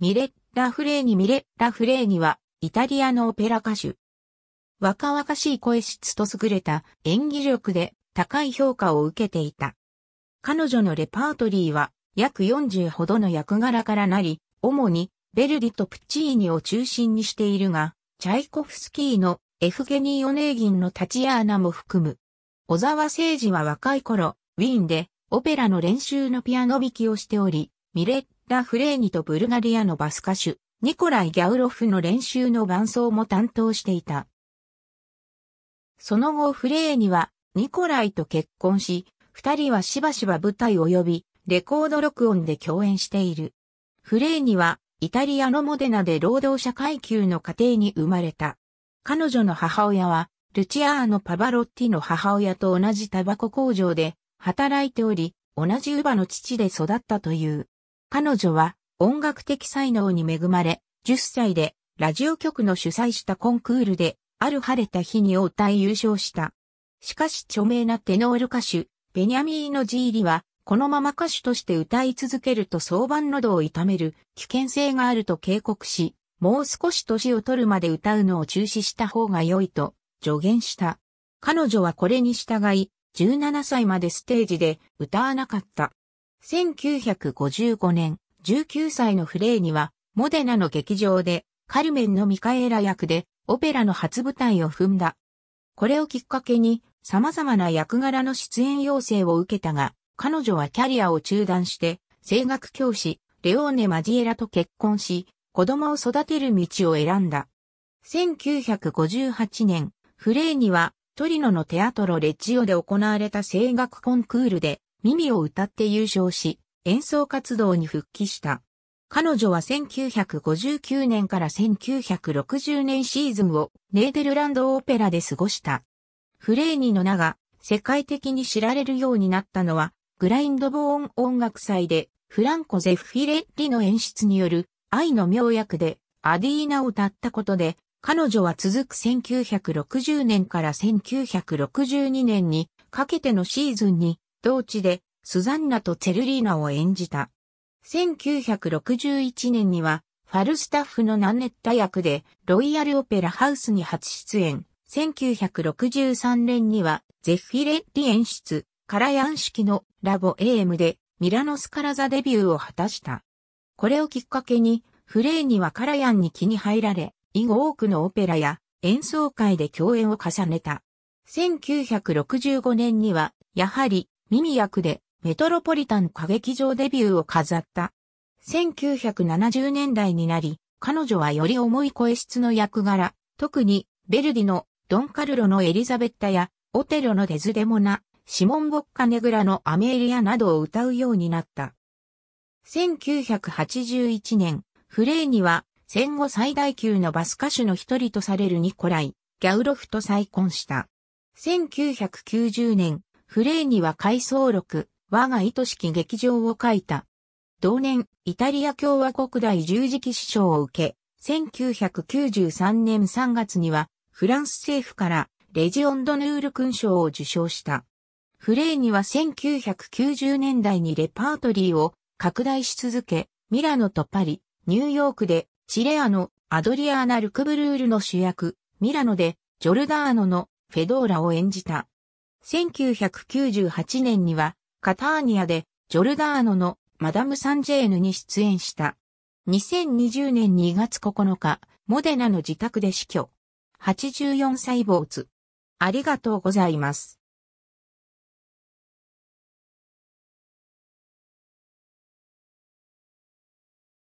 ミレッラ・フレーニミレッラ・フレーニは、イタリアのオペラ歌手。若々しい声質と優れた演技力で高い評価を受けていた。彼女のレパートリーは約40ほどの役柄からなり、主にベルディとプッチーニを中心にしているが、チャイコフスキーのエフゲニー・オネーギンのタチアーナも含む。小沢誠二は若い頃、ウィーンでオペラの練習のピアノ弾きをしており、ミレッラ・フレーニとブルガリアのバス歌手、ニコライ・ギャウロフの練習の伴奏も担当していた。その後フレーニはニコライと結婚し、二人はしばしば舞台及びレコード録音で共演している。フレーニはイタリアのモデナで労働者階級の家庭に生まれた。彼女の母親はルチアーノ・パバロッティの母親と同じタバコ工場で働いており、同じ乳母の父で育ったという。彼女は音楽的才能に恵まれ、10歳でラジオ局の主催したコンクールで、ある晴れた日にお歌い優勝した。しかし著名なテノール歌手、ベニャミーノ・ジーリは、このまま歌手として歌い続けると早晩喉を痛める危険性があると警告し、もう少し年を取るまで歌うのを中止した方が良いと助言した。彼女はこれに従い、17歳までステージで歌わなかった。1955年、19歳のフレーニは、モデナの劇場で、カルメンのミカエラ役で、オペラの初舞台を踏んだ。これをきっかけに、様々な役柄の出演要請を受けたが、彼女はキャリアを中断して、声楽教師、レオーネ・マジエラと結婚し、子供を育てる道を選んだ。1958年、フレーニは、トリノのテアトロ・レッジオで行われた声楽コンクールで、耳を歌って優勝し、演奏活動に復帰した。彼女は1959年から1960年シーズンをネーデルランドオペラで過ごした。フレーニの名が世界的に知られるようになったのは、グラインドボーン音楽祭でフランコ・ゼフィレッリの演出による愛の妙薬でアディーナを歌ったことで、彼女は続く1960年から1962年にかけてのシーズンに同地でスザンナとチェルリーナを演じた。1961年には、ファルスタッフのナンネッタ役で、ロイヤルオペラハウスに初出演。1963年には、ゼッフィレッリ演出、カラヤン式のラボ AM で、ミラノスカラザデビューを果たした。これをきっかけに、フレーにはカラヤンに気に入られ、以後多くのオペラや演奏会で共演を重ねた。1965年には、やはり、ミミ役でメトロポリタン歌劇場デビューを飾った。1970年代になり、彼女はより重い声質の役柄、特にベルディのドンカルロのエリザベッタやオテロのデズデモナ、シモン・ボッカネグラのアメリアなどを歌うようになった。1981年、フレーには戦後最大級のバス歌手の一人とされるニコライ・ギャウロフと再婚した。1990年、フレーニは回想録、我が愛しき劇場を書いた。同年、イタリア共和国大十字記師賞を受け、1993年3月には、フランス政府からレジオンドヌール勲章を受賞した。フレーニは1990年代にレパートリーを拡大し続け、ミラノとパリ、ニューヨークで、チレアのアドリアーナ・ルクブルールの主役、ミラノでジョルダーノのフェドーラを演じた。1998年には、カターニアで、ジョルダーノのマダム・サンジェーヌに出演した。2020年2月9日、モデナの自宅で死去。84歳坊主。ありがとうございます。